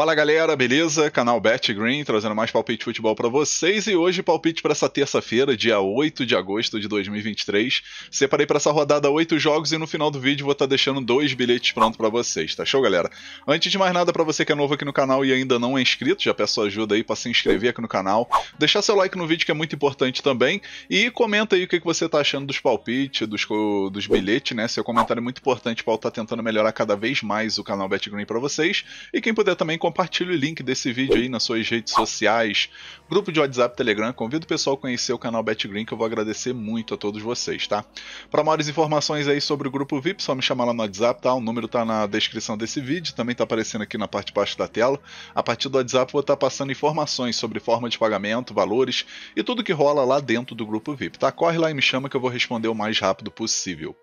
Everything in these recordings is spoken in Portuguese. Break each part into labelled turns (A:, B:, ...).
A: Fala galera, beleza? Canal Bet Green trazendo mais palpite de futebol para vocês e hoje palpite para essa terça-feira, dia 8 de agosto de 2023. Separei para essa rodada 8 jogos e no final do vídeo vou estar tá deixando dois bilhetes pronto para vocês, tá show, galera? Antes de mais nada, para você que é novo aqui no canal e ainda não é inscrito, já peço ajuda aí para se inscrever aqui no canal, deixar seu like no vídeo que é muito importante também e comenta aí o que, que você tá achando dos palpites, dos, dos bilhetes, né? Seu comentário é muito importante para eu estar tá tentando melhorar cada vez mais o canal Bet Green para vocês e quem puder também comentar compartilhe o link desse vídeo aí nas suas redes sociais, grupo de WhatsApp, Telegram. Convido o pessoal a conhecer o canal BetGreen, que eu vou agradecer muito a todos vocês, tá? Para maiores informações aí sobre o grupo VIP, só me chamar lá no WhatsApp, tá? O número tá na descrição desse vídeo, também tá aparecendo aqui na parte de baixo da tela. A partir do WhatsApp vou estar tá passando informações sobre forma de pagamento, valores e tudo que rola lá dentro do grupo VIP, tá? Corre lá e me chama que eu vou responder o mais rápido possível.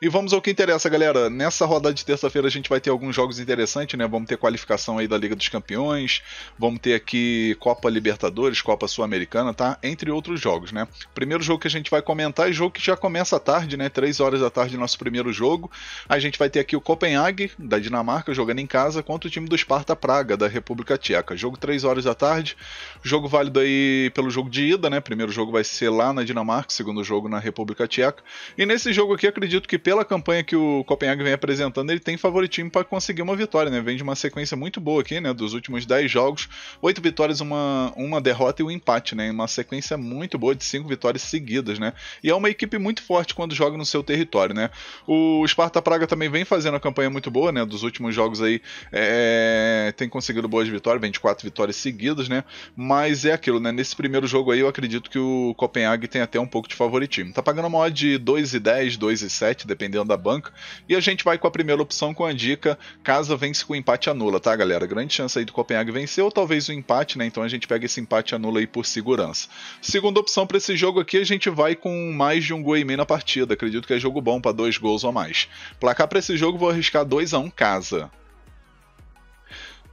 A: E vamos ao que interessa, galera. Nessa rodada de terça-feira a gente vai ter alguns jogos interessantes, né? Vamos ter qualificação aí da Liga Liga dos Campeões, vamos ter aqui Copa Libertadores, Copa Sul-Americana, tá? Entre outros jogos, né? Primeiro jogo que a gente vai comentar é jogo que já começa à tarde, né? 3 horas da tarde, nosso primeiro jogo. A gente vai ter aqui o Copenhague, da Dinamarca, jogando em casa, contra o time do Sparta Praga, da República Tcheca. Jogo 3 horas da tarde, jogo válido aí pelo jogo de ida, né? Primeiro jogo vai ser lá na Dinamarca, segundo jogo na República Tcheca. E nesse jogo aqui, acredito que pela campanha que o Copenhague vem apresentando, ele tem favoritismo para conseguir uma vitória, né? Vem de uma sequência muito boa aqui, né? Dos últimos 10 jogos, 8 vitórias, uma, uma derrota e um empate, né? Uma sequência muito boa de 5 vitórias seguidas, né? E é uma equipe muito forte quando joga no seu território, né? O Sparta Praga também vem fazendo uma campanha muito boa, né? Dos últimos jogos aí, é... tem conseguido boas vitórias, 24 vitórias seguidas, né? Mas é aquilo, né? Nesse primeiro jogo aí, eu acredito que o Copenhague tem até um pouco de favoritismo. Tá pagando uma odd de 2,10, 2,7, dependendo da banca. E a gente vai com a primeira opção com a dica: casa vence com empate anula, tá, galera? grande chance aí do Copenhague vencer, ou talvez o um empate, né? Então a gente pega esse empate e anula aí por segurança. Segunda opção para esse jogo aqui, a gente vai com mais de um gol e meio na partida. Acredito que é jogo bom para dois gols ou mais. Placar para esse jogo, vou arriscar 2 a 1 um, casa.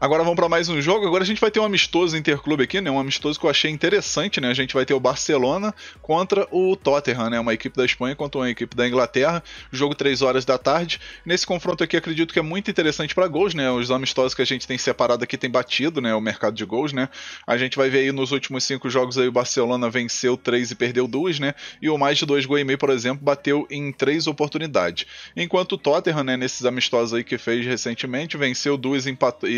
A: Agora vamos para mais um jogo. Agora a gente vai ter um amistoso interclube aqui, né? Um amistoso que eu achei interessante, né? A gente vai ter o Barcelona contra o Tottenham, né? Uma equipe da Espanha contra uma equipe da Inglaterra. Jogo 3 horas da tarde. Nesse confronto aqui acredito que é muito interessante para gols, né? Os amistosos que a gente tem separado aqui tem batido, né? O mercado de gols, né? A gente vai ver aí nos últimos cinco jogos aí o Barcelona venceu três e perdeu duas, né? E o mais de dois gols e meio, por exemplo, bateu em três oportunidades. Enquanto o Tottenham, né? Nesses amistosos aí que fez recentemente, venceu duas e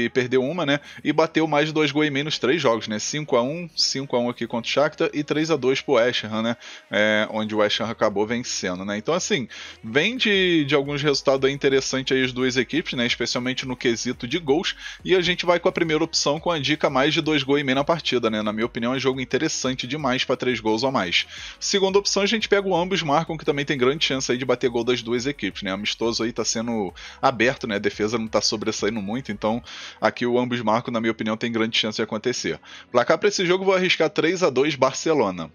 A: perdeu perdeu uma, né? E bateu mais de dois gols e meio nos três jogos, né? 5 a 1 5 a 1 aqui contra o Shakhtar e 3 a 2 pro West Ham, né? É, onde o West Ham acabou vencendo, né? Então, assim, vem de, de alguns resultados interessantes aí as duas equipes, né? Especialmente no quesito de gols. E a gente vai com a primeira opção com a dica mais de dois gols e meio na partida, né? Na minha opinião, é um jogo interessante demais para três gols ou mais. Segunda opção, a gente pega o ambos marcam, que também tem grande chance aí de bater gol das duas equipes, né? Amistoso aí tá sendo aberto, né? A defesa não tá sobressaindo muito, então aqui que o ambos marcam, na minha opinião, tem grande chance de acontecer. Placar para esse jogo, vou arriscar 3 a 2 Barcelona.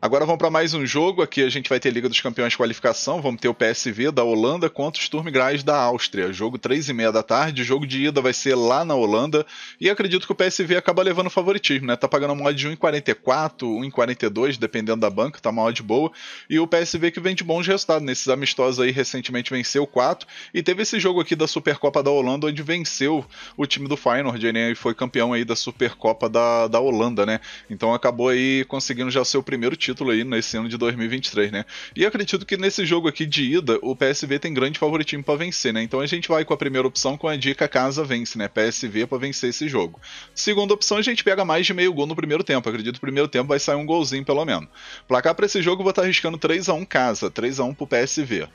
A: Agora vamos para mais um jogo. Aqui a gente vai ter Liga dos Campeões qualificação. Vamos ter o PSV da Holanda contra o Sturm Graz da Áustria. Jogo 3 e meia da tarde. Jogo de ida vai ser lá na Holanda. E acredito que o PSV acaba levando favoritismo, né? Tá pagando uma odd de 1,44, 1,42, dependendo da banca. Tá uma odd boa. E o PSV que vem de bons resultados. Nesses amistosos aí, recentemente venceu 4. E teve esse jogo aqui da Supercopa da Holanda, onde venceu o time do Feyenoord, né? E foi campeão aí da Supercopa da, da Holanda, né? Então acabou aí conseguindo já o seu primeiro time título aí nesse ano de 2023, né? E acredito que nesse jogo aqui de ida, o PSV tem grande favoritismo para vencer, né? Então a gente vai com a primeira opção com a dica casa vence, né? PSV é para vencer esse jogo. Segunda opção, a gente pega mais de meio gol no primeiro tempo. Acredito que no primeiro tempo vai sair um golzinho pelo menos. Placar para esse jogo, eu vou estar tá arriscando 3 a 1 casa, 3 a 1 pro PSV.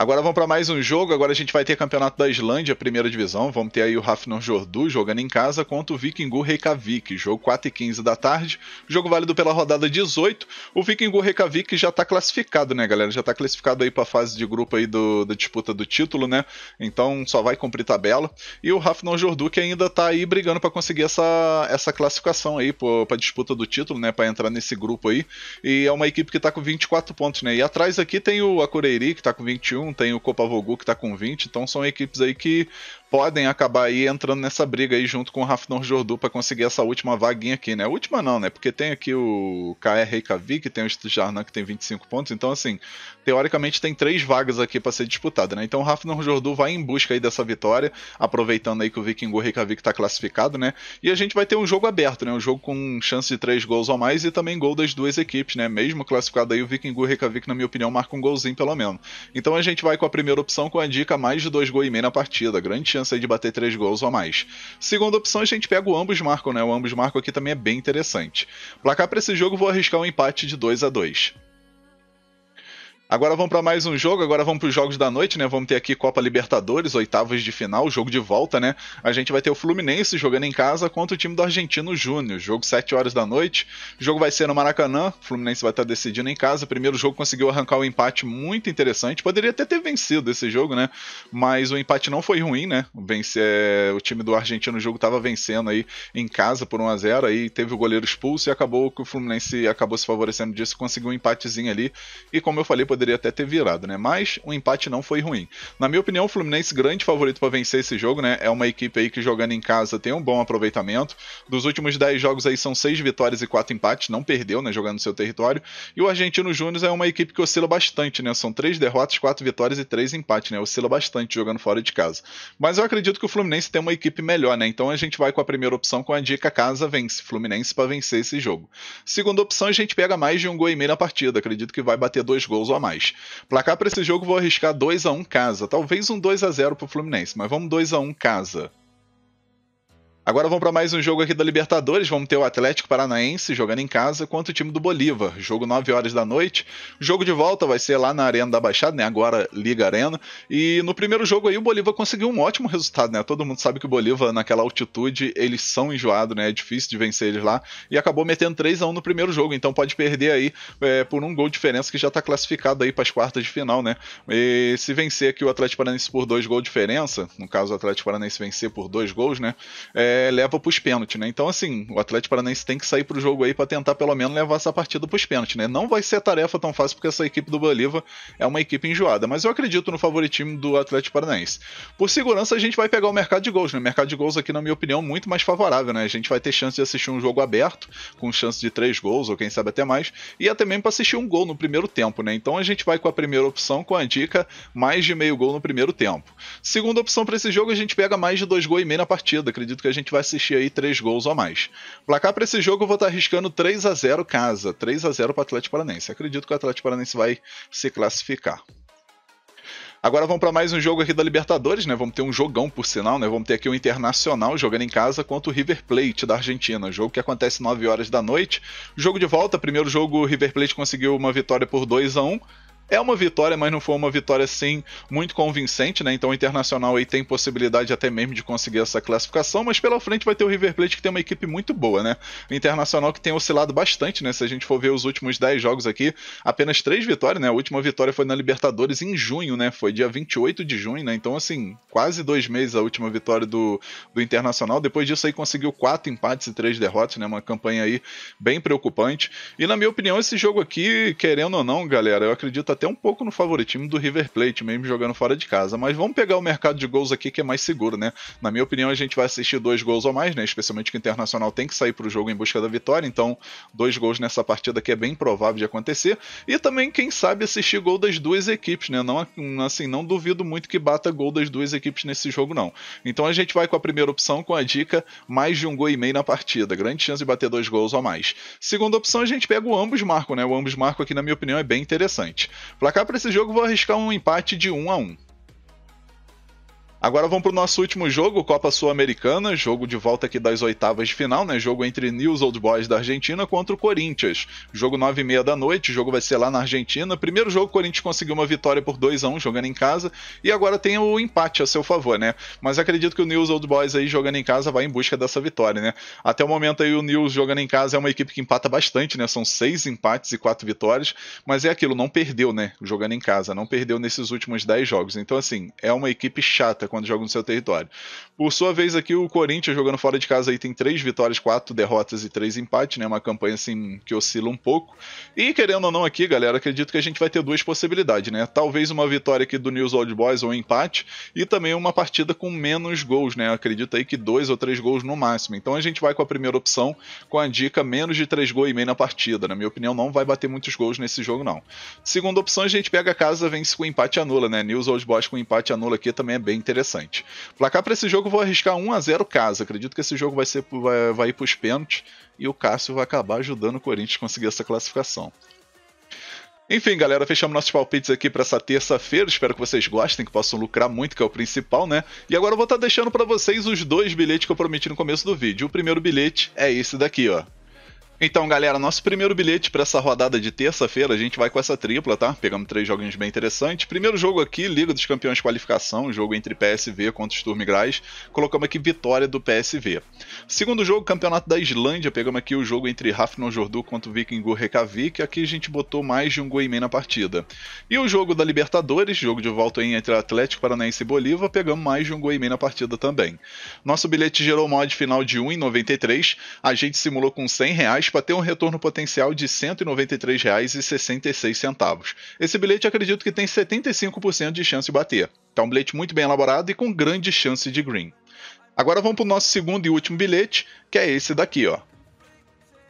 A: Agora vamos para mais um jogo. Agora a gente vai ter campeonato da Islândia, primeira divisão. Vamos ter aí o Hafnor Jordu jogando em casa contra o Vikingur Reykjavik. Jogo 4 e 15 da tarde. Jogo válido pela rodada 18. O Vikingur Reykjavik já está classificado, né, galera? Já está classificado aí para a fase de grupo aí do, da disputa do título, né? Então só vai cumprir tabela. E o Hafnor Jordu que ainda está aí brigando para conseguir essa, essa classificação aí para disputa do título, né? Para entrar nesse grupo aí. E é uma equipe que está com 24 pontos, né? E atrás aqui tem o Akureyri que está com 21 tem o Copa Vogu que tá com 20, então são equipes aí que podem acabar aí entrando nessa briga aí junto com o Rafnor Jordu para conseguir essa última vaguinha aqui, né? Última não, né? Porque tem aqui o KR Reykjavik, que tem o Jarnan que tem 25 pontos, então assim, teoricamente tem três vagas aqui para ser disputada, né? Então o Rafnor Jordu vai em busca aí dessa vitória, aproveitando aí que o Vikingo Reykjavik tá classificado, né? E a gente vai ter um jogo aberto, né? Um jogo com chance de três gols ou mais e também gol das duas equipes, né? Mesmo classificado aí o Vikingo Reykjavik, na minha opinião, marca um golzinho pelo menos. Então a gente vai com a primeira opção com a dica mais de dois gols e meio na partida, grande chance chance aí de bater três gols ou mais. Segunda opção, a gente pega o ambos marcam, né? O ambos marcam aqui também é bem interessante. Placar para esse jogo, vou arriscar um empate de 2 a 2 Agora vamos para mais um jogo, agora vamos para os jogos da noite, né? Vamos ter aqui Copa Libertadores, oitavas de final, jogo de volta, né? A gente vai ter o Fluminense jogando em casa contra o time do Argentino Júnior, jogo 7 horas da noite. O jogo vai ser no Maracanã, o Fluminense vai estar tá decidindo em casa. O primeiro jogo conseguiu arrancar um empate muito interessante, poderia até ter vencido esse jogo, né? Mas o empate não foi ruim, né? Vencer, é, o time do Argentino no jogo estava vencendo aí em casa por 1 a 0 aí teve o goleiro expulso e acabou que o Fluminense acabou se favorecendo disso, conseguiu um empatezinho ali. E como eu falei, poderia até ter virado, né? Mas o empate não foi ruim. Na minha opinião, o Fluminense grande favorito para vencer esse jogo, né? É uma equipe aí que jogando em casa tem um bom aproveitamento. Dos últimos 10 jogos aí são 6 vitórias e 4 empates, não perdeu, né, jogando no seu território. E o Argentino Júnior é uma equipe que oscila bastante, né? São 3 derrotas, 4 vitórias e 3 empates, né? Oscila bastante jogando fora de casa. Mas eu acredito que o Fluminense tem uma equipe melhor, né? Então a gente vai com a primeira opção com a dica casa vence, Fluminense para vencer esse jogo. Segunda opção, a gente pega mais de um gol e meio na partida. Acredito que vai bater dois gols ou mais mais. Placar para esse jogo vou arriscar 2 a 1 casa, talvez um 2 a 0 para o Fluminense, mas vamos 2 a 1 casa. Agora vamos para mais um jogo aqui da Libertadores. Vamos ter o Atlético Paranaense jogando em casa contra o time do Bolívar. Jogo 9 horas da noite. jogo de volta vai ser lá na Arena da Baixada, né? Agora Liga Arena. E no primeiro jogo aí o Bolívar conseguiu um ótimo resultado, né? Todo mundo sabe que o Bolívar naquela altitude, eles são enjoados, né? É difícil de vencer eles lá. E acabou metendo 3 a 1 no primeiro jogo, então pode perder aí é, por um gol de diferença que já está classificado aí para as quartas de final, né? E se vencer aqui o Atlético Paranaense por dois gols de diferença, no caso o Atlético Paranaense vencer por dois gols, né? É, é, leva para os pênaltis, né? Então, assim, o Atlético Paranaense tem que sair para o jogo aí para tentar pelo menos levar essa partida para os pênaltis, né? Não vai ser tarefa tão fácil porque essa equipe do Bolívar é uma equipe enjoada, mas eu acredito no favoritismo do Atlético Paranaense. Por segurança, a gente vai pegar o mercado de gols, né? O mercado de gols aqui, na minha opinião, muito mais favorável, né? A gente vai ter chance de assistir um jogo aberto, com chance de três gols, ou quem sabe até mais, e até mesmo para assistir um gol no primeiro tempo, né? Então a gente vai com a primeira opção, com a dica, mais de meio gol no primeiro tempo. Segunda opção para esse jogo, a gente pega mais de dois gols e meio na partida. Acredito que a gente gente vai assistir aí três gols ou mais. Placar para esse jogo eu vou estar tá arriscando 3 a 0 casa, 3 a 0 para o Atlético Paranense. Acredito que o Atlético Paranense vai se classificar. Agora vamos para mais um jogo aqui da Libertadores, né? Vamos ter um jogão, por sinal, né? Vamos ter aqui o um Internacional jogando em casa contra o River Plate da Argentina. Jogo que acontece 9 horas da noite. Jogo de volta, primeiro jogo, o River Plate conseguiu uma vitória por 2 a 1 é uma vitória, mas não foi uma vitória assim muito convincente, né? Então o Internacional aí tem possibilidade até mesmo de conseguir essa classificação, mas pela frente vai ter o River Plate que tem uma equipe muito boa, né? O Internacional que tem oscilado bastante, né? Se a gente for ver os últimos 10 jogos aqui, apenas 3 vitórias, né? A última vitória foi na Libertadores em junho, né? Foi dia 28 de junho, né? Então, assim, quase dois meses a última vitória do, do Internacional. Depois disso aí conseguiu 4 empates e 3 derrotas, né? Uma campanha aí bem preocupante. E na minha opinião, esse jogo aqui, querendo ou não, galera, eu acredito até um pouco no favoritismo do River Plate, mesmo jogando fora de casa. Mas vamos pegar o mercado de gols aqui que é mais seguro, né? Na minha opinião, a gente vai assistir dois gols ou mais, né? Especialmente que o Internacional tem que sair para o jogo em busca da vitória, então dois gols nessa partida que é bem provável de acontecer. E também, quem sabe, assistir gol das duas equipes, né? Não, assim, não duvido muito que bata gol das duas equipes nesse jogo, não. Então a gente vai com a primeira opção, com a dica mais de um gol e meio na partida. Grande chance de bater dois gols ou mais. Segunda opção, a gente pega o ambos marco, né? O ambos marco aqui, na minha opinião, é bem interessante. Placar para esse jogo, vou arriscar um empate de 1 a 1 Agora vamos para o nosso último jogo, Copa Sul-Americana, jogo de volta aqui das oitavas de final, né? Jogo entre News Old Boys da Argentina contra o Corinthians. Jogo 9 e meia da noite, jogo vai ser lá na Argentina. Primeiro jogo, o Corinthians conseguiu uma vitória por 2 a 1 jogando em casa, e agora tem o empate a seu favor, né? Mas acredito que o News Old Boys aí jogando em casa vai em busca dessa vitória, né? Até o momento aí o News jogando em casa é uma equipe que empata bastante, né? São seis empates e quatro vitórias, mas é aquilo, não perdeu, né? Jogando em casa, não perdeu nesses últimos 10 jogos. Então, assim, é uma equipe chata é quando joga no seu território. Por sua vez, aqui o Corinthians jogando fora de casa aí tem três vitórias, quatro derrotas e três empates, né? Uma campanha assim que oscila um pouco. E querendo ou não aqui, galera, acredito que a gente vai ter duas possibilidades, né? Talvez uma vitória aqui do News Old Boys ou um empate e também uma partida com menos gols, né? Acredito aí que dois ou três gols no máximo. Então a gente vai com a primeira opção, com a dica menos de três gols e meio na partida. Na minha opinião, não vai bater muitos gols nesse jogo, não. Segunda opção, a gente pega a casa, vence com empate anula, né? News Old Boys com empate anula aqui também é bem interessante interessante. Placar para esse jogo, vou arriscar 1 a 0 casa. Acredito que esse jogo vai, ser, vai, vai ir para os pênaltis e o Cássio vai acabar ajudando o Corinthians a conseguir essa classificação. Enfim, galera, fechamos nossos palpites aqui para essa terça-feira. Espero que vocês gostem, que possam lucrar muito, que é o principal, né? E agora eu vou estar tá deixando para vocês os dois bilhetes que eu prometi no começo do vídeo. O primeiro bilhete é esse daqui, ó. Então, galera, nosso primeiro bilhete para essa rodada de terça-feira, a gente vai com essa tripla, tá? Pegamos três joguinhos bem interessantes. Primeiro jogo aqui, Liga dos Campeões Qualificação, jogo entre PSV contra Sturm Graz. Colocamos aqui vitória do PSV. Segundo jogo, Campeonato da Islândia, pegamos aqui o jogo entre Rafnor Jordu contra o Vikingur Reykjavik. Aqui a gente botou mais de um gol e meio na partida. E o jogo da Libertadores, jogo de volta aí entre Atlético Paranaense e Bolívar, pegamos mais de um gol e meio na partida também. Nosso bilhete gerou mod final de 1,93. A gente simulou com 100 reais para ter um retorno potencial de R$ 193,66. Esse bilhete acredito que tem 75% de chance de bater. É um bilhete muito bem elaborado e com grande chance de green. Agora vamos para o nosso segundo e último bilhete, que é esse daqui, ó.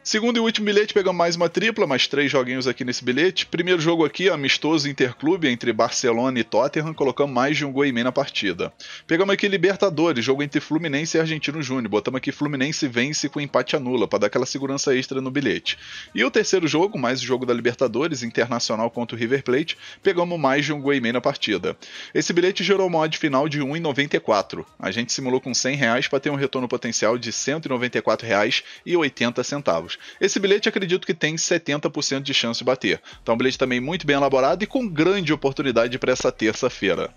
A: Segundo e último bilhete, pegamos mais uma tripla, mais três joguinhos aqui nesse bilhete. Primeiro jogo aqui, amistoso interclube entre Barcelona e Tottenham, colocamos mais de um gol e meio na partida. Pegamos aqui Libertadores, jogo entre Fluminense e Argentino Júnior, botamos aqui Fluminense vence com empate anula, para dar aquela segurança extra no bilhete. E o terceiro jogo, mais o jogo da Libertadores, Internacional contra o River Plate, pegamos mais de um gol e meio na partida. Esse bilhete gerou um odd final de 1,94. A gente simulou com 100 reais para ter um retorno potencial de R$ 194,80. Esse bilhete acredito que tem 70% de chance de bater. Então, um bilhete também muito bem elaborado e com grande oportunidade para essa terça-feira.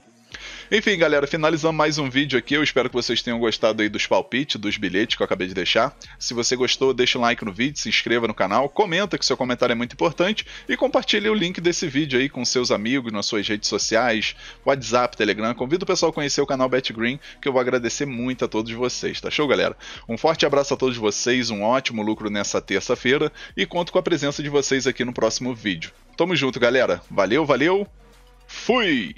A: Enfim, galera, finalizando mais um vídeo aqui. Eu espero que vocês tenham gostado aí dos palpites, dos bilhetes que eu acabei de deixar. Se você gostou, deixa um like no vídeo, se inscreva no canal, comenta que seu comentário é muito importante e compartilhe o link desse vídeo aí com seus amigos nas suas redes sociais, WhatsApp, Telegram. Convido o pessoal a conhecer o canal Green, que eu vou agradecer muito a todos vocês, tá show, galera? Um forte abraço a todos vocês, um ótimo lucro nessa terça-feira e conto com a presença de vocês aqui no próximo vídeo. Tamo junto, galera. Valeu, valeu. Fui!